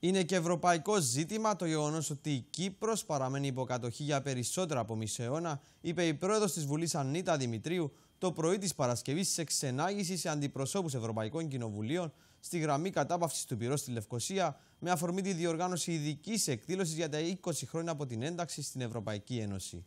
Είναι και ευρωπαϊκό ζήτημα το γεγονός ότι η Κύπρος παραμένει υποκατοχή για περισσότερα από μισό αιώνα, είπε η πρόεδρος της Βουλής Ανίτα Δημητρίου το πρωί της Παρασκευής της σε αντιπροσώπους Ευρωπαϊκών Κοινοβουλίων στη γραμμή κατάπαυσης του πυρός στη Λευκοσία, με αφορμή τη διοργάνωση ειδικής εκδήλωσης για τα 20 χρόνια από την ένταξη στην Ευρωπαϊκή Ένωση.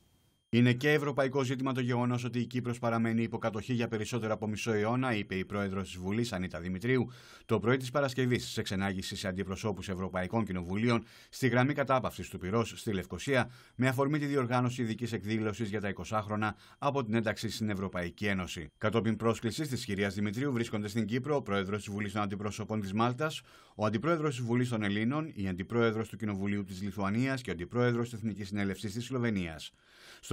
Είναι και ευρωπαϊκό ζήτημα το γεγονός ότι η Κύπρος παραμένει υποκατοχή για περισσότερο από μισό αιώνα, είπε η πρόεδρος της Βουλής, Ανίτα Δημητρίου, το πρωί της Παρασκευής σε εξενάγησης σε αντιπροσώπους Ευρωπαϊκών Κοινοβουλίων στη γραμμή κατάπαυσης του πυρός στη Λευκοσία, με αφορμή τη διοργάνωση ειδικής εκδήλωσης για τα 20 χρόνια από την ένταξη στην Ευρωπαϊκή Ένωση. Κατόπιν πρόσκλησης της κυρίας Δημητρίου βρίσκονται στην Κύπρο ο πρόεδρος της Βουλής των Αντιπροσώπων της Μάλτας, ο αντιπρόεδρος της Βουλής των Ελλήνων, η αντιπρόεδρος του Κοινοβουλίου της Λιθουανίας και ο αντιπρόεδρος της Εθνικής Συνέλευσης της Σλοβενίας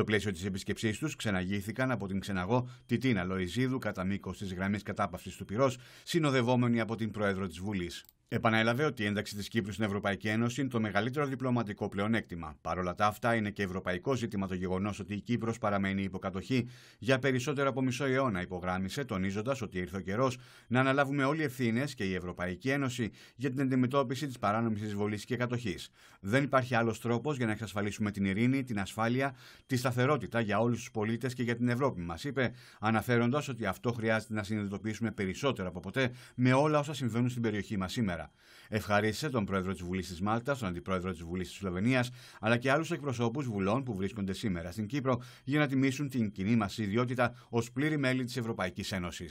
πλαίσιο της επισκεψή τους, ξεναγήθηκαν από την ξεναγό Τιτίνα Λοϊζίδου κατά μήκος της γραμμής κατάπαυσης του πυρός, συνοδευόμενη από την πρόεδρο της Βουλής. Επανέλαβε ότι η ένταξη της Κύπρου στην Ευρωπαϊκή Ένωση είναι το μεγαλύτερο διπλωματικό πλεονέκτημα. Παρ' όλα τα αυτά, είναι και ευρωπαϊκό ζήτημα το γεγονός ότι η Κύπρος παραμένει υποκατοχή για περισσότερο από μισό αιώνα, υπογράμμισε, τονίζοντας ότι ήρθε ο καιρός να αναλάβουμε όλοι οι ευθύνες και η Ευρωπαϊκή Ένωση για την αντιμετώπιση της παράνομης εισβολής και κατοχής. Δεν υπάρχει άλλος τρόπος για να εξασφαλίσουμε την ειρήνη, την ασφάλεια, τη σταθερότητα για όλους τους πολίτες και για την Ευρώπη, μας είπε, αναφέροντας ότι αυτό χρειάζεται να συνειδητοποιήσουμε περισσότερο από ποτέ με όλα όσα συμβαίνουν στην περιοχή μας σήμερα. Ευχαρίστησε τον πρόεδρο της Βουλής της Μάλτας, τον αντιπρόεδρο της Βουλής της Σλοβενίας, αλλά και άλλους εκπροσώπους βουλών που βρίσκονται σήμερα στην Κύπρο για να τιμήσουν την κοινή μας ιδιότητα ως πλήρη μέλη της Ευρωπαϊκής Ένωσης.